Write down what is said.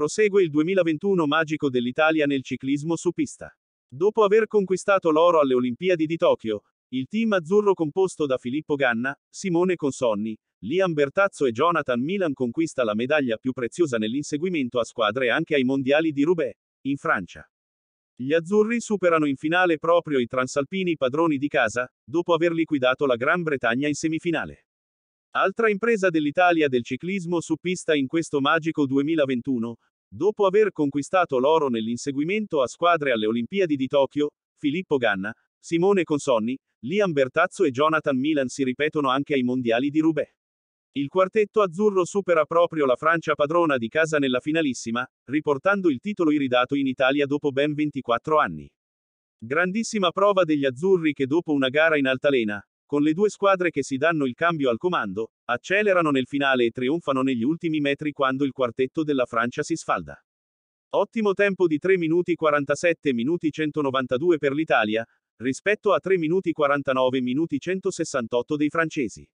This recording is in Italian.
Prosegue il 2021 magico dell'Italia nel ciclismo su pista. Dopo aver conquistato l'oro alle Olimpiadi di Tokyo, il team azzurro composto da Filippo Ganna, Simone Consonni, Liam Bertazzo e Jonathan Milan conquista la medaglia più preziosa nell'inseguimento a squadre anche ai mondiali di Roubaix, in Francia. Gli azzurri superano in finale proprio i transalpini padroni di casa, dopo aver liquidato la Gran Bretagna in semifinale. Altra impresa dell'Italia del ciclismo su pista in questo magico 2021, dopo aver conquistato l'oro nell'inseguimento a squadre alle Olimpiadi di Tokyo, Filippo Ganna, Simone Consonni, Liam Bertazzo e Jonathan Milan si ripetono anche ai mondiali di Roubaix. Il quartetto azzurro supera proprio la Francia padrona di casa nella finalissima, riportando il titolo iridato in Italia dopo ben 24 anni. Grandissima prova degli azzurri che dopo una gara in altalena, con le due squadre che si danno il cambio al comando, accelerano nel finale e trionfano negli ultimi metri quando il quartetto della Francia si sfalda. Ottimo tempo di 3 minuti 47 minuti 192 per l'Italia, rispetto a 3 minuti 49 minuti 168 dei francesi.